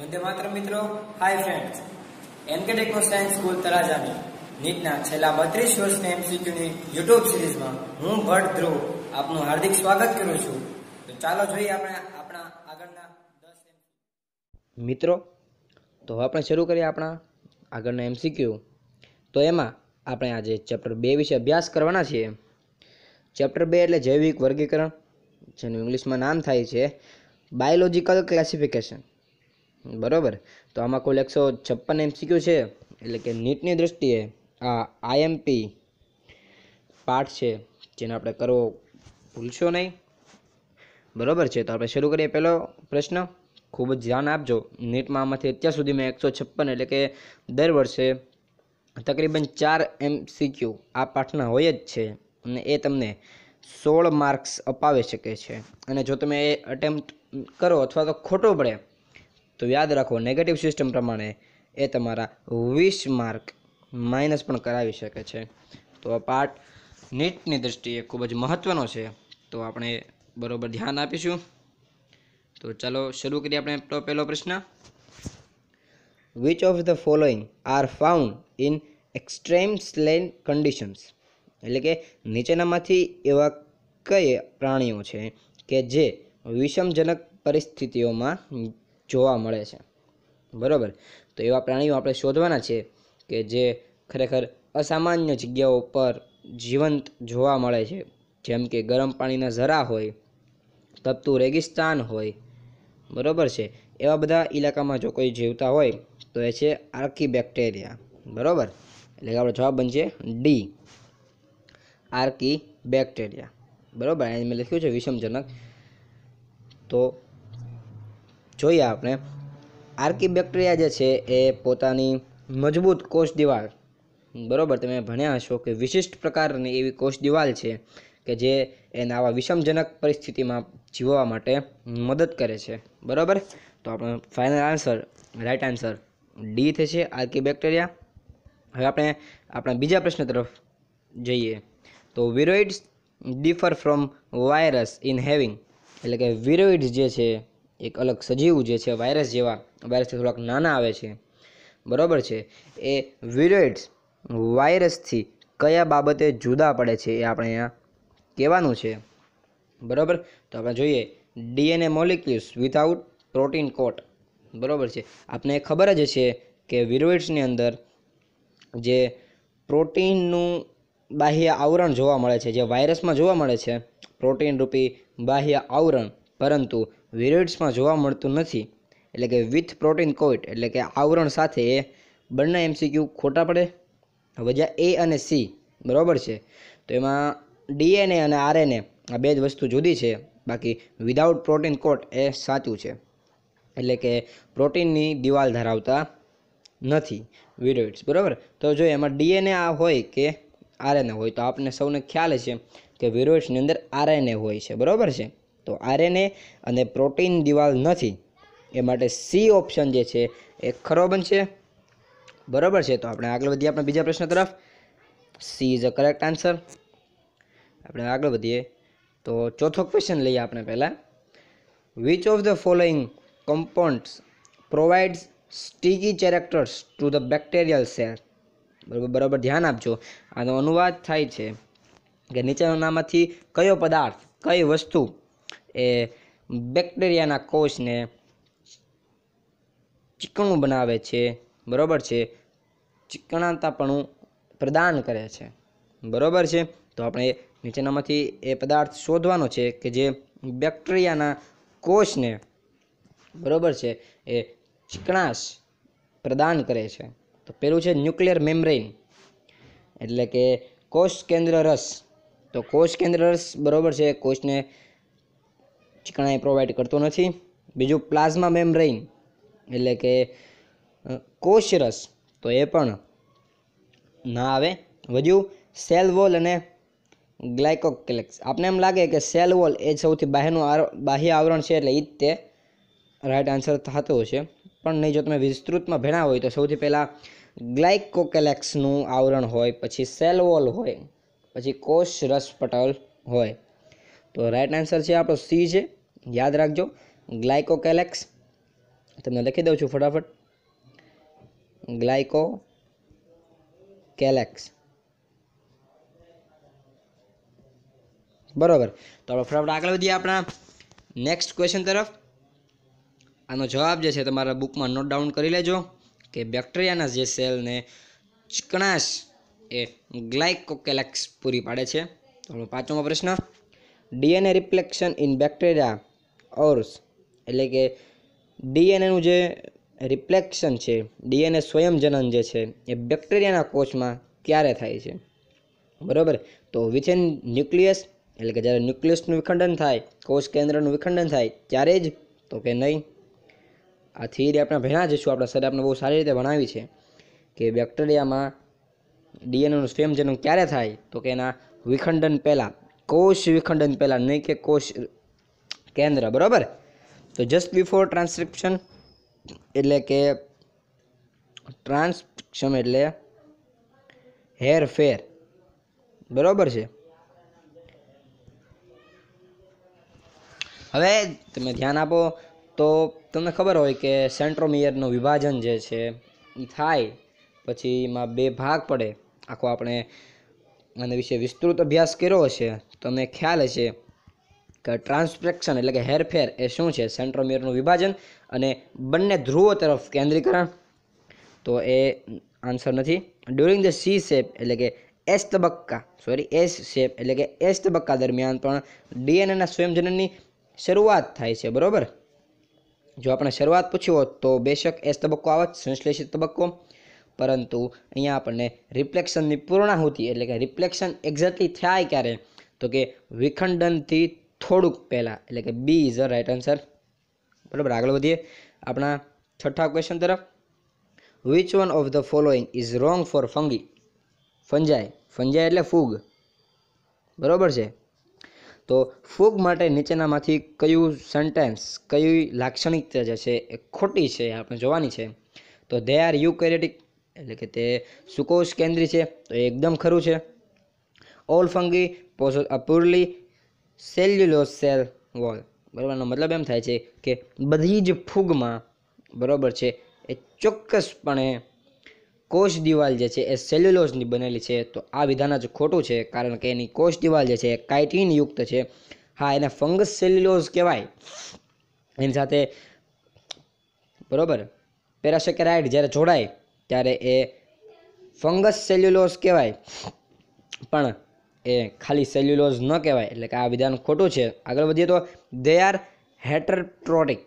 વંદે માત્ર મિત્રો hi friends MK techno science school તળાજાની નીટના છેલ્લા બત્રીસ વર્ષની એમસીક્યુની યુટ્યુબ સિરીઝમાં હું ભટ્ટ ધ્રુવ આપનું હાર્દિક સ્વાગત કરું છું તો ચાલો જોઈએ આપણે આપણા આગળના દસ મિત્રો તો આપણે શરૂ કરીએ આપણા આગળના એમસીક્યુ તો એમાં આપણે આજે ચેપ્ટર બે વિશે અભ્યાસ કરવાના છીએ ચેપ્ટર બે એટલે જૈવિક વર્ગીકરણ જેનું ઇંગ્લિશમાં નામ થાય છે બાયોલોજિકલ ક્લાસિફિકેશન બરાબર તો આમાં કુલ એકસો છપ્પન એમસીક્યુ છે એટલે કે નીટની દૃષ્ટિએ આ આઈએમપી પાઠ છે જેને આપણે કરવો ભૂલશો નહીં બરાબર છે તો આપણે શરૂ કરીએ પહેલો પ્રશ્ન ખૂબ જ ધ્યાન આપજો નીટમાં આમાંથી અત્યાર સુધી મેં એકસો છપ્પન એટલે કે દર વર્ષે તકરીબન ચાર એમસીક્યુ આ પાઠના હોય જ છે અને એ તમને સોળ માર્ક્સ અપાવી શકે છે અને જો તમે એ અટેમ્પ્ટ કરો અથવા તો ખોટો પડે તો યાદ રાખો નેગેટિવ સિસ્ટમ પ્રમાણે એ તમારા વીસ માર્ક માઇનસ પણ કરાવી શકે છે તો આ પાર્ટ નીટની દૃષ્ટિએ ખૂબ જ મહત્ત્વનો છે તો આપણે બરાબર ધ્યાન આપીશું તો ચાલો શરૂ કરીએ આપણે તો પહેલો પ્રશ્ન which of the following are found in extreme saline conditions એટલે કે નીચેનામાંથી એવા કઈ પ્રાણીઓ છે કે જે વિષમજનક પરિસ્થિતિઓમાં જોવા મળે છે બરાબર તો એવા પ્રાણીઓ આપણે શોધવાના છે કે જે ખરેખર અસામાન્ય જગ્યાઓ પર જીવંત જોવા મળે છે જેમ કે ગરમ પાણીના ઝરા હોય તપતું રેગિસ્તાન હોય બરાબર છે એવા બધા ઇલાકામાં જો કોઈ જીવતા હોય તો એ છે આર્કી બેક્ટેરિયા બરાબર એટલે આપણો જવાબ બનશે ડી આર્કી બેક્ટેરિયા બરાબર અહીં મેં લખ્યું છે વિષમજનક તો જોઈએ આપણે આર્કિબેક્ટેરિયા જે છે એ પોતાની મજબૂત કોષ દિવાલ બરાબર તમે ભણ્યા હશો કે વિશિષ્ટ પ્રકારની એવી કોષ દિવાલ છે કે જે એના આવા વિષમજનક પરિસ્થિતિમાં જીવવા માટે મદદ કરે છે બરાબર તો આપણો final answer right answer D થશે આર્કિબેક્ટેરિયા હવે આપણે આપણા બીજા પ્રશ્ન તરફ જઈએ તો viroids differ from virus in having એટલે કે વિરોઇડ્સ જે છે એક અલગ સજીવ જે છે વાયરસ જેવા વાયરસથી થોડાક નાના આવે છે બરાબર છે એ વિરોઇડ્સ વાયરસથી કયા બાબતે જુદા પડે છે એ આપણે અહીંયા કહેવાનું છે બરાબર તો આપણે જોઈએ DNA molecules without protein coat બરાબર છે આપને ખબર જ છે કે વિરોઇડ્સની અંદર જે પ્રોટીનનું બાહ્ય આવરણ જોવા મળે છે જે વાયરસમાં જોવા મળે છે પ્રોટીન રૂપી બાહ્ય આવરણ પરંતુ વિરોઇડ્સમાં જોવા મળતું નથી એટલે કે વિથ પ્રોટીન કોઈટ એટલે કે આવરણ સાથે બંને એમસીક્યુ ખોટા પડે વજા એ અને સી બરાબર છે તો એમાં ડીએનએ અને આરએનએ આ બે જ વસ્તુ જુદી છે બાકી વિધાઉટ પ્રોટીન કોટ એ સાચું છે એટલે કે પ્રોટીનની દિવાલ ધરાવતા નથી વિરોઇડ્સ બરાબર તો જો એમાં ડીએનએ આ હોય કે આરએનએ હોય તો આપને સૌને ખ્યાલ છે કે વિરોઇડ્સની અંદર આરએનએ હોય છે બરાબર છે તો આરએનએ અને પ્રોટીન દિવાલ નથી એ માટે સી ઓપ્શન જે છે એ ખરો બનશે બરાબર છે તો આપણે આગળ વધીએ આપણે બીજા પ્રશ્ન તરફ C is a correct answer આપણે આગળ વધીએ તો ચોથો ક્વેશ્ચન લઈએ આપણે પહેલાં which of the following compounds provides sticky characters to the bacterial cell બરાબર બરાબર ધ્યાન આપજો આનો અનુવાદ થાય છે કે નીચેનામાંથી કયો પદાર્થ કઈ વસ્તુ એ બેક્ટેરિયાના કોષને ચીકણું બનાવે છે બરાબર છે ચીકણાતાપણું પ્રદાન કરે છે બરાબર છે તો આપણે નીચેનામાંથી એ પદાર્થ શોધવાનો છે કે જે બેક્ટેરિયાના કોષને બરાબર છે એ ચીકણાશ પ્રદાન કરે છે તો પેલું છે ન્યુક્લિયર મેમ્બ્રેન એટલે કે કોષ કેન્દ્ર રસ તો કોષ કેન્દ્ર રસ બરાબર છે કોષને ચીકણા પ્રોવાઈડ કરતો નથી બીજું પ્લાઝમા મેમ્બ્રેઇન એટલે કે કોષરસ તો એ પણ ના આવે વધ્યું સેલ વોલ અને ગ્લાયકોકેલેક્સ આપને એમ લાગે કે સેલ વોલ એ સૌથી બાહ્યનું બાહ્ય આવરણ છે એટલે એ જ તે રાઇટ આન્સર થતો હશે પણ નહીં જો તમે વિસ્તૃતમાં ભેણા હોય તો સૌથી પહેલાં ગ્લાયકોકેલેક્સનું આવરણ હોય પછી સેલ વોલ હોય પછી કોષ રસ પટલ હોય તો રાઇટ આન્સર છે આપણો સી છે યાદ રાખજો ગ્લાયકોકેલેક્સ તમને લખી દઉં છું ફટાફટ ગ્લાયકો કેલેક્સ બરાબર તો આપણે ફટાફટ આગળ વધીએ આપણા નેક્સ્ટ ક્વેશ્ચન તરફ આનો જવાબ જે છે તમારા બુકમાં નોટ ડાઉન કરી લેજો કે બેક્ટેરિયાના જે સેલને ચીકણાશ એ ગ્લાયકોકેલેક્સ પૂરી પાડે છે તો આપણો પાંચમો પ્રશ્ન DNA replication in bacteria occurs એટલે કે ડીએનએનું જે રિફ્લેક્શન છે ડીએનએ સ્વયંજનન જે છે એ બેક્ટેરિયાના કોષમાં ક્યારે થાય છે બરાબર તો વિથિન ન્યુક્લિયસ એટલે કે જ્યારે ન્યુક્લિયસનું વિખંડન થાય કોષ કેન્દ્રનું વિખંડન થાય ત્યારે જ તો કે નહીં આ થિયરી આપણે ભણ્યા જઈશું આપણા સર આપણે બહુ સારી રીતે ભણાવી છે કે બેક્ટેરિયામાં ડીએનએનું સ્વયંજનન ક્યારે થાય તો કે એના વિખંડન પહેલાં કોષ વિખંડન પહેલાં નહીં કે કોષ કેન્દ્ર બરાબર તો જસ્ટ બિફોર ટ્રાન્સક્રિપ્શન એટલે કે ટ્રાન્સક્રિપ્શન એટલે હેરફેર બરાબર છે હવે તમે ધ્યાન આપો તો તમને ખબર હોય કે સેન્ટ્રોમિયરનું વિભાજન જે છે એ થાય પછી એમાં બે ભાગ પડે આખો આપણે આના વિશે વિસ્તૃત અભ્યાસ કર્યો હશે તમને ખ્યાલ હશે ટ્રાન્સપ્રેક્શન એટલે કે હેરફેર એ શું છે સેન્ટ્રોમિયરનું વિભાજન અને બંને ધ્રુવો તરફ કેન્દ્રીકરણ તો એ આન્સર નથી ડ્યુરિંગ ધ સી શેપ એટલે કે એસ તબક્કા સોરી એસ શેપ એટલે કે એસ તબક્કા દરમિયાન પણ ડીએનએના સ્વયંજનનની શરૂઆત થાય છે બરાબર જો આપણે શરૂઆત પૂછ્યું હોત તો બેશક એસ તબક્કો આવત સંશ્લેષિત તબક્કો પરંતુ અહીંયા આપણને રિફ્લેક્શનની પૂર્ણાહુતિ એટલે કે રિફ્લેક્શન એક્ઝેક્ટલી થાય ક્યારે તો કે વિખંડનથી થોડુંક પહેલાં એટલે કે B is the right answer બરાબર આગળ વધીએ આપણા છઠ્ઠા ક્વેશ્ચન તરફ which one of the following is wrong for fungi fungi fungi એટલે ફૂગ બરાબર છે તો ફૂગ માટે નીચેનામાંથી કયું સેન્ટેન્સ કયું લાક્ષણિકતા જે છે એ ખોટી છે આપણે જોવાની છે તો દે આર યુકેરેટિક એટલે કે તે સુકોષ કેન્દ્રી છે તો એ એકદમ ખરું છે all fungi possess a cellulose cell wall બરાબરનો મતલબ એમ થાય છે કે બધી જ ફૂગમાં બરાબર છે એ ચોક્કસપણે કોષ દિવાલ જે છે એ સેલ્યુલોઝની બનેલી છે તો આ વિધાન જ ખોટું છે કારણ કે એની કોષ દિવાલ જે છે એ યુક્ત છે હા એને ફંગસ સેલ્યુલોઝ કહેવાય એની સાથે બરાબર પેરાસેકેરાઇડ જ્યારે જોડાય ત્યારે એ ફંગસ સેલ્યુલોઝ કહેવાય પણ એ ખાલી સેલ્યુલોઝ ન કહેવાય એટલે કે આ વિધાન ખોટું છે આગળ વધીએ તો દે આર હેટરટ્રોટિક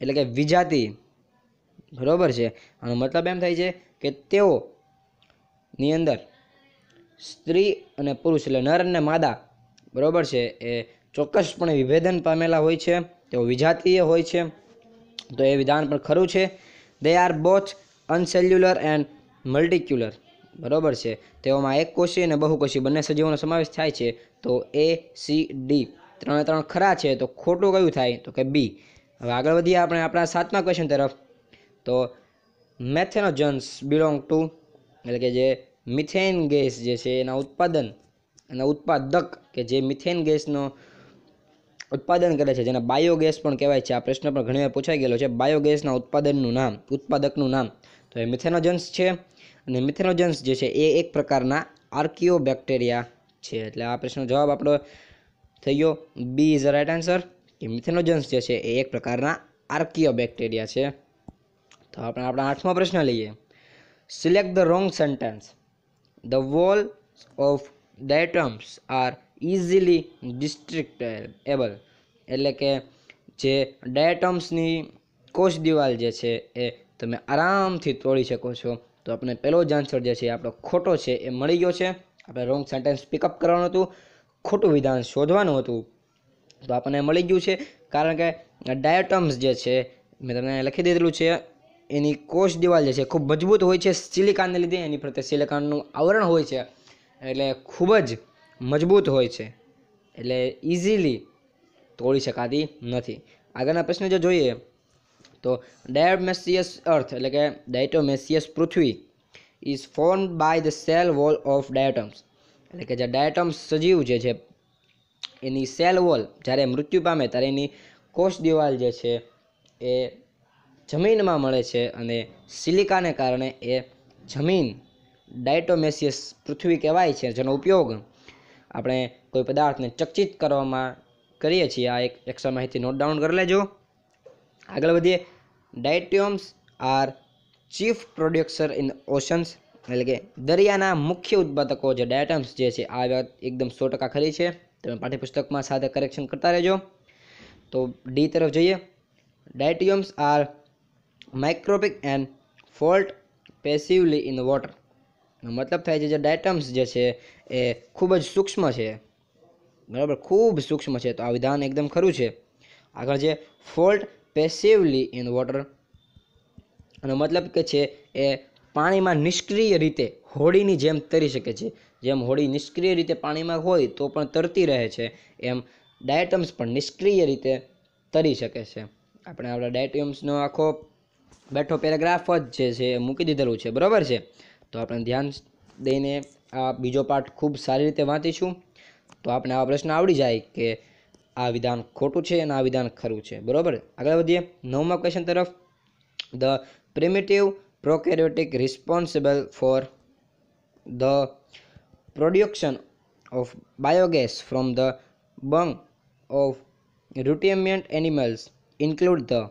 એટલે કે વિજાતિ બરાબર છે આનો મતલબ એમ થાય છે કે તેઓ ની અંદર સ્ત્રી અને પુરુષ એટલે નર અને માદા બરાબર છે એ ચોક્કસપણે વિભેદન પામેલા હોય છે તેઓ વિજાતીય હોય છે તો એ વિધાન પણ ખરું છે they are both unicellular and multicellular બરાબર છે તેઓમાં એકકોષી અને બહુકોષી બંને સજીવોનો સમાવેશ થાય છે તો એ સી ડી ત્રણે ત્રણ ખરા છે તો ખોટું કયું થાય તો કે બી હવે આગળ વધીએ આપણે આપણા સાતમા ક્વેશ્ચન તરફ તો મેથેનોજન્સ બિલોંગ ટુ એટલે કે જે મિથેન ગેસ જે છે એના ઉત્પાદન અને ઉત્પાદક કે જે મિથેન ગેસનો ઉત્પાદન કરે છે જેને બાયોગેસ પણ કહેવાય છે આ પ્રશ્ન પણ ઘણીવાર પૂછાઈ ગયેલો છે બાયોગેસના ઉત્પાદનનું નામ ઉત્પાદકનું નામ તો એ મિથેનોજન્સ છે અને મિથેનોજન્સ જે છે એ એક પ્રકારના આર્કિયો બેક્ટેરિયા છે એટલે આ પ્રશ્નનો જવાબ આપણો થઈ ગયો B is a right answer કે મિથેનોજન્સ જે છે એ એક પ્રકારના આર્કિયો બેક્ટેરિયા છે તો આપણે આપણા આઠમો પ્રશ્ન લઈએ select the wrong sentence the wall of diatoms are easily able એટલે કે જે ડેટમ્સની કોષ દિવાલ જે છે એ તમે આરામથી તોડી શકો છો તો આપણે પહેલો જ આન્સર જે છે આપણો ખોટો છે એ મળી ગયો છે આપણે રોંગ સેન્ટેન્સ પિકઅપ કરવાનું હતું ખોટું વિધાન શોધવાનું હતું તો આપણને મળી ગયું છે કારણ કે ડાયટમ્સ જે છે મેં તમને લખી દીધેલું છે એની કોષ દિવાલ જે છે ખૂબ મજબૂત હોય છે સિલિકાનને લીધે એની પ્રત્યે સિલિકાનનું આવરણ હોય છે એટલે ખૂબ જ મજબૂત હોય છે એટલે ઇઝીલી તોડી શકાતી નથી આગળના પ્રશ્ન જો જોઈએ તો ડાયટોમેસિયસ અર્થ એટલે કે ડાયટોમેસિયસ પૃથ્વી is form by the cell wall of diatoms એટલે કે જે ડાયટમ્સ સજીવ જે છે એની સેલ વોલ જ્યારે મૃત્યુ પામે ત્યારે એની કોષ દિવાલ જે છે એ જમીનમાં મળે છે અને સિલિકાને કારણે એ જમીન ડાયટોમેસિયસ પૃથ્વી કહેવાય છે જેનો ઉપયોગ આપણે કોઈ પદાર્થને ચકચિત કરવામાં કરીએ છીએ આ એક એક્સ્ટ્રા માહિતી નોટ ડાઉન કરી લેજો આગળ વધીએ diatoms are chief producer in oceans એટલે કે દરિયાના મુખ્ય ઉત્પાદકો જે ડાયટમ્સ જે છે આ વાત એકદમ સો ટકા ખરી છે તમે પાઠ્યપુસ્તકમાં સાથે કરેક્શન કરતા રહેજો તો ડી તરફ જોઈએ diatoms are microscopic and float passively in water મતલબ થાય છે જે ડાયટમ્સ જે છે એ ખૂબ જ સૂક્ષ્મ છે બરાબર ખૂબ સૂક્ષ્મ છે તો આ વિધાન એકદમ ખરું છે આગળ જે ફોલ્ટ પેસિવલી ઇન વોટર અને મતલબ કે છે એ પાણીમાં નિષ્ક્રિય રીતે હોડીની જેમ તરી શકે છે જેમ હોડી નિષ્ક્રિય રીતે પાણીમાં હોય તો પણ તરતી રહે છે એમ ડાયટમ્સ પણ નિષ્ક્રિય રીતે તરી શકે છે આપણે આપણા ડાયટમ્સનો આખો બેઠો પેરેગ્રાફ જ જે છે એ મૂકી દીધેલું છે બરાબર છે તો આપણે ધ્યાન દઈને આ બીજો પાઠ ખૂબ સારી રીતે વાંચીશું તો આપણે આવા પ્રશ્ન આવડી જાય કે આ વિધાન ખોટું છે અને આ વિધાન ખરું છે બરાબર આગળ વધીએ નવમા ક્વેશ્ચન તરફ the primitive prokaryotic responsible for the production of biogas from the dung of ruminant animals include the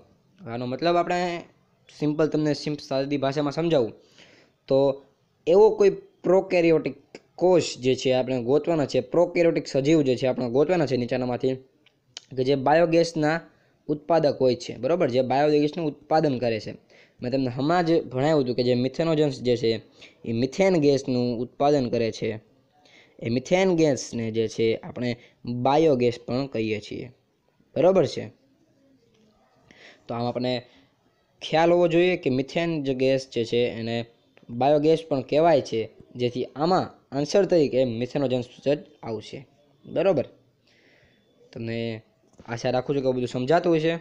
આનો મતલબ આપણે સિમ્પલ તમને સિમ્પ સાદી ભાષામાં સમજાવું તો એવો કોઈ પ્રોકેરિયોટિક કોષ જે છે આપણે ગોતવાના છે પ્રોકેરોટિક સજીવ જે છે આપણે ગોતવાના છે નીચાનામાંથી કે જે બાયોગેસના ઉત્પાદક હોય છે બરાબર જે બાયોગેસનું ઉત્પાદન કરે છે મેં તમને હમણાં જ ભણાવ્યું હતું કે જે મિથેનોજન્સ જે છે એ મિથેન ગેસનું ઉત્પાદન કરે છે એ મિથેન ગેસને જે છે આપણે બાયોગેસ પણ કહીએ છીએ બરાબર છે તો આમ આપણે ખ્યાલ હોવો જોઈએ કે મિથેન જે ગેસ જે છે એને બાયોગેસ પણ કહેવાય છે જેથી આમાં આન્સર તરીકે મિથેનોજન્સ જ આવશે બરાબર તમને આશા રાખું છું કે બધું સમજાતું હશે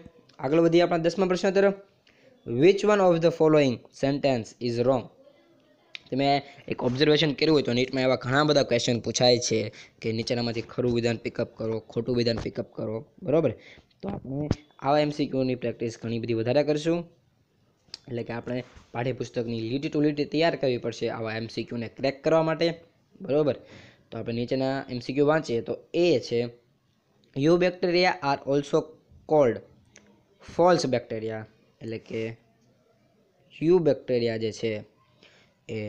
આગળ વધીએ આપણા દસમા પ્રશ્ન તરફ which one of the following sentence is wrong તમે એક ઓબ્ઝર્વેશન કર્યું હોય તો નીટમાં એવા ઘણા બધા ક્વેશ્ચન પૂછાય છે કે નીચેનામાંથી ખરું વિધાન પિકઅપ કરો ખોટું વિધાન પિકઅપ કરો બરાબર તો આપણે આવા એમસીક્યુની પ્રેક્ટિસ ઘણી બધી વધારે કરીશું એટલે કે આપણે પાઠ્યપુસ્તકની લીટી ટુ લીટી તૈયાર કરવી પડશે આવા એમસીક્યુને ક્રેક કરવા માટે બરાબર તો આપણે નીચેના એમસીક્યુ વાંચીએ તો એ છે eubacteria are also called false bacteria એટલે કે યુ બેક્ટેરિયા જે છે એ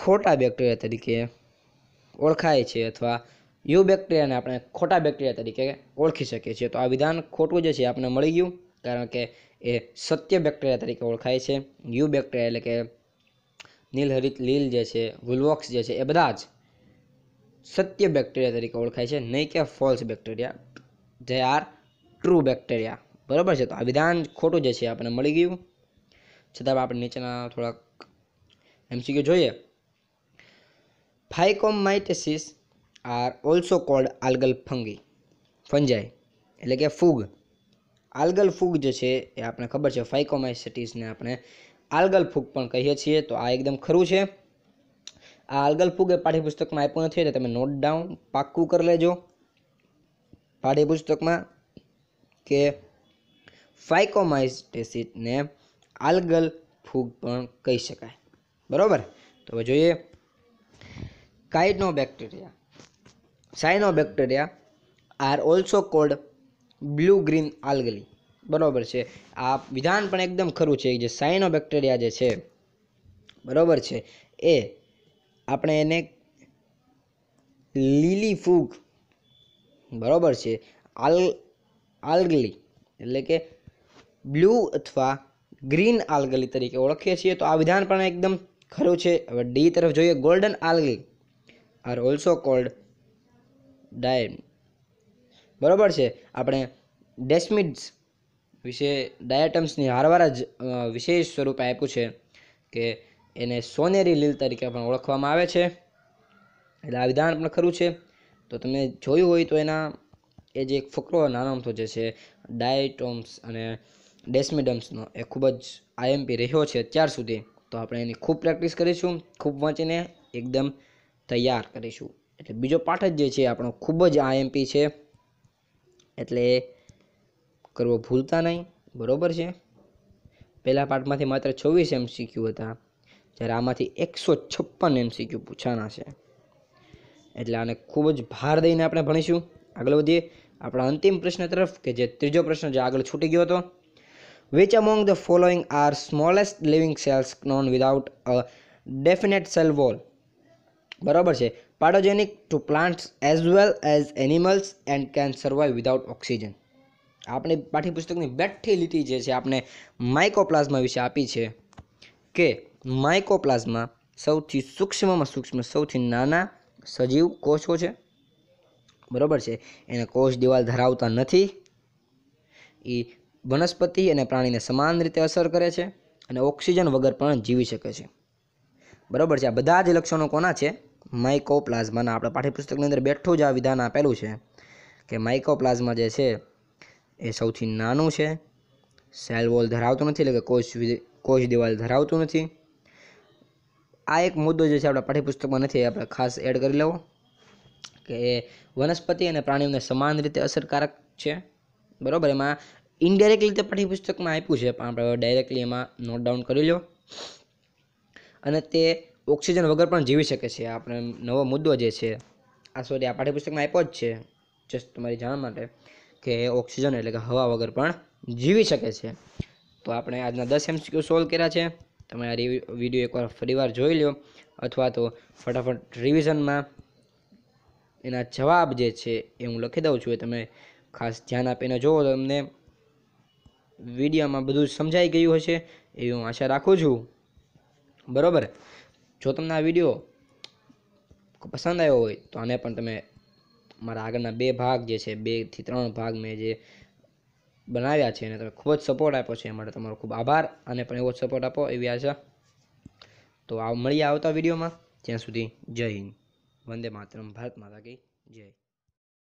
ખોટા બેક્ટેરિયા તરીકે ઓળખાય છે અથવા યુ બેક્ટેરિયાને આપણે ખોટા બેક્ટેરિયા તરીકે ઓળખી શકીએ છીએ તો આ વિધાન ખોટું જે છે આપણે મળી ગયું કારણ કે એ સત્ય બેક્ટેરિયા તરીકે ઓળખાય છે યુ બેક્ટેરિયા એટલે કે નીલહરિત લીલ જે છે વુલવોક્સ જે છે એ બધા જ સત્ય બેક્ટેરિયા તરીકે ઓળખાય છે નહીં કે ફોલ્સ બેક્ટેરિયા જે આર ટ્રુ બેક્ટેરિયા બરાબર છે તો આ વિધાન ખોટું જે છે આપણને મળી ગયું છતાં આપણે નીચેના થોડાક એમસીક્યુ જોઈએ phycomycetes are also called algal fungi fungi એટલે કે ફૂગ આલ્ગલ ફૂગ જે છે એ આપણે ખબર છે ફાઇકોમાઇસિટીસને આપણે આલ્ગલ ફૂગ પણ કહીએ છીએ તો આ એકદમ ખરું છે આ અલગલ ફૂગ એ પાઠ્યપુસ્તકમાં આપ્યું નથી એટલે તમે નોટ ડાઉન પાક્કું કરી લેજો પાઠ્યપુસ્તકમાં કે ફાઇકોમાઇસ્ટેસિસને આલ્ગલ ફૂગ પણ કહી શકાય બરાબર તો હવે જોઈએ cyanobacteria cyanobacteria are also called blue green algae બરાબર છે આ વિધાન પણ એકદમ ખરું છે જે સાઇનોબેક્ટેરિયા જે છે બરાબર છે એ આપણે એને લીલી ફૂગ બરાબર છે આલ આલ્ગલી એટલે કે બ્લુ અથવા ગ્રીન આલ્ગલી તરીકે ઓળખીએ છીએ તો આ વિધાન પણ એકદમ ખરું છે હવે ડી તરફ જોઈએ golden algae are also called diatoms બરાબર છે આપણે ડેસ્મિડ્સ વિશે ડાયટમ્સની હારવાર જ વિશેષ સ્વરૂપે આપ્યું છે કે એને સોનેરી લીલ તરીકે પણ ઓળખવામાં આવે છે એટલે આ વિધાન પણ ખરું છે તો તમે જોયું હોય તો એના એ જે એક ફકરો નાનો અમથો જે છે ડાયટોમ્સ અને ડેસ્મિડમ્સનો એ ખૂબ જ આઈએમપી રહ્યો છે અત્યાર સુધી તો આપણે એની ખૂબ પ્રેક્ટિસ કરીશું ખૂબ વાંચીને એકદમ તૈયાર કરીશું એટલે બીજો પાઠ જ જે છે આપણો ખૂબ જ આઈએમપી છે એટલે કરવો ભૂલતા નહીં બરાબર છે પહેલાં પાઠમાંથી માત્ર છવ્વીસ એમ શીખ્યું હતા જ્યારે આમાંથી એકસો છપ્પન એમસીક્યુ પૂછાના છે એટલે આને ખૂબ જ ભાર દઈને આપણે ભણીશું આગળ વધીએ આપણા અંતિમ પ્રશ્ન તરફ કે જે ત્રીજો પ્રશ્ન જે આગળ છૂટી ગયો હતો which among the following are smallest living cells known without a definite cell wall બરાબર છે pathogenic to plants as well as animals and can survive without oxygen આપણી પાઠ્યપુસ્તકની બેઠી લીટી જે છે આપણે માઇકોપ્લાઝમા વિશે આપી છે કે માઇકોપ્લાઝમા સૌથી સૂક્ષ્મમાં સૂક્ષ્મ સૌથી નાના સજીવ કોષો છે બરાબર છે એને કોષ દિવાલ ધરાવતા નથી એ વનસ્પતિ અને પ્રાણીને સમાન રીતે અસર કરે છે અને ઓક્સિજન વગર પણ જીવી શકે છે બરાબર છે આ બધા જ લક્ષણો કોના છે માઇકોપ્લાઝમાના આપણા પાઠ્યપુસ્તકની અંદર બેઠું જ આ વિધાન આપેલું છે કે માઇકોપ્લાઝમા જે છે એ સૌથી નાનું છે સેલ વોલ ધરાવતું નથી એટલે કે કોષ કોષ દિવાલ ધરાવતું નથી આ એક મુદ્દો જે છે આપણા પાઠ્યપુસ્તકમાં નથી આપણે ખાસ એડ કરી લેવો કે વનસ્પતિ અને પ્રાણીઓને સમાન રીતે અસરકારક છે બરાબર એમાં ઇનડાયરેક્ટલી તે પાઠ્યપુસ્તકમાં આપ્યું છે પણ આપણે ડાયરેક્ટલી એમાં નોટ ડાઉન કરી લો અને તે ઓક્સિજન વગર પણ જીવી શકે છે આપણે નવો મુદ્દો જે છે આ સોરી આ પાઠ્યપુસ્તકમાં આપ્યો જ છે જસ્ટ તમારી જાણ માટે કે ઓક્સિજન એટલે કે હવા વગર પણ જીવી શકે છે તો આપણે આજના દસ એમસીક્યુ સોલ્વ કર્યા છે તમે આ વિડીયો એકવાર ફરીવાર જોઈ લો અથવા તો ફટાફટ રિવિઝનમાં એના જવાબ જે છે એ હું લખી દઉં છું એ તમે ખાસ ધ્યાન આપીને જુઓ તો તમને વિડીયોમાં બધું સમજાઈ ગયું હશે એવી હું આશા રાખું છું બરાબર જો તમને આ વિડીયો પસંદ આવ્યો હોય તો આને પણ તમે મારા આગળના બે ભાગ જે છે બેથી ત્રણ ભાગ મેં જે બનાવ્યા છે અને તમે ખૂબ જ સપોર્ટ આપ્યો છે એ માટે તમારો ખૂબ આભાર અને પણ એવો જ સપોર્ટ આપો એવી આશા તો આ મળીએ આવતા વિડીયોમાં ત્યાં સુધી જય હિન્દ વંદે માતરમ ભારત માતા કી જય